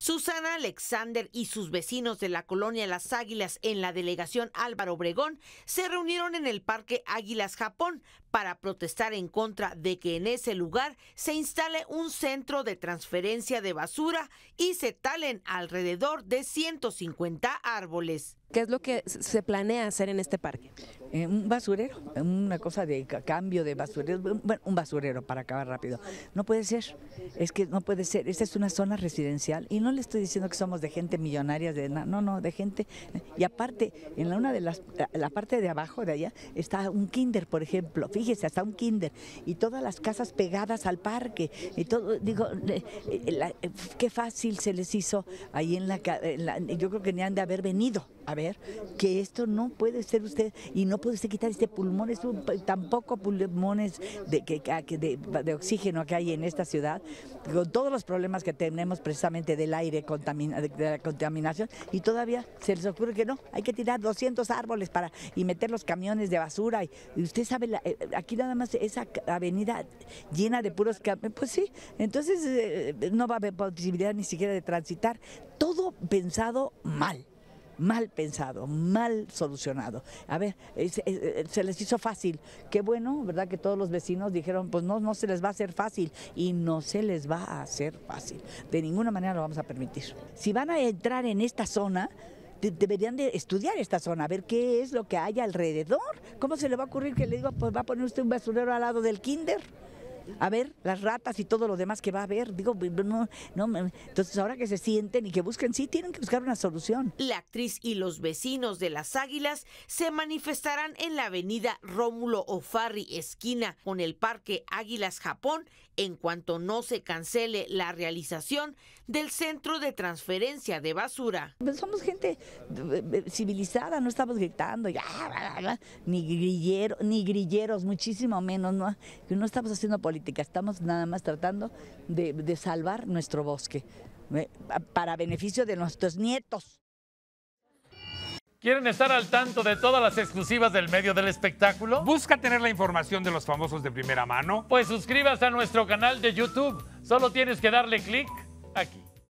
Susana Alexander y sus vecinos de la colonia Las Águilas en la delegación Álvaro Obregón se reunieron en el Parque Águilas Japón para protestar en contra de que en ese lugar se instale un centro de transferencia de basura y se talen alrededor de 150 árboles. ¿Qué es lo que se planea hacer en este parque? Eh, un basurero, una cosa de cambio de basurero, bueno, un basurero para acabar rápido. No puede ser, es que no puede ser, esta es una zona residencial y no le estoy diciendo que somos de gente millonaria, de, no, no, de gente. Y aparte, en la, una de las, la parte de abajo de allá está un kinder, por ejemplo, fíjese, hasta un kinder, y todas las casas pegadas al parque, y todo, digo, eh, eh, qué fácil se les hizo ahí en la, en la yo creo que ni han de haber venido a ver que esto no puede ser usted y no puede usted quitar este pulmón, es tampoco pulmones de, que, de, oxígeno que hay en esta ciudad, con todos los problemas que tenemos precisamente del aire, de, la contaminación, y todavía se les ocurre que no, hay que tirar 200 árboles para y meter los camiones de basura. Y, usted sabe, eh, aquí nada más esa avenida llena de puros camiones, pues sí, entonces eh, no va a haber posibilidad ni siquiera de transitar, todo pensado mal mal pensado, mal solucionado. A ver, se les hizo fácil. Qué bueno, ¿verdad? Que todos los vecinos dijeron, pues no, no se les va a hacer fácil y no se les va a hacer fácil. De ninguna manera lo vamos a permitir. Si van a entrar en esta zona, deberían de estudiar esta zona, ver qué es lo que hay alrededor. ¿Cómo se le va a ocurrir que le diga, pues va a poner usted un basurero al lado del kinder? a ver las ratas y todo lo demás que va a haber. Digo, no, no, entonces ahora que se sienten y que busquen, sí, tienen que buscar una solución. La actriz y los vecinos de Las Águilas se manifestarán en la avenida Rómulo Ofarri, esquina con el Parque Águilas Japón, en cuanto no se cancele la realización del centro de transferencia de basura. Pues, somos gente eh, eh, civilizada, no estamos gritando, ah, ni, grillero, ni grilleros, muchísimo menos, no, no estamos haciendo política estamos nada más tratando de, de salvar nuestro bosque eh, para beneficio de nuestros nietos. ¿Quieren estar al tanto de todas las exclusivas del medio del espectáculo? ¿Busca tener la información de los famosos de primera mano? Pues suscríbase a nuestro canal de YouTube. Solo tienes que darle clic aquí.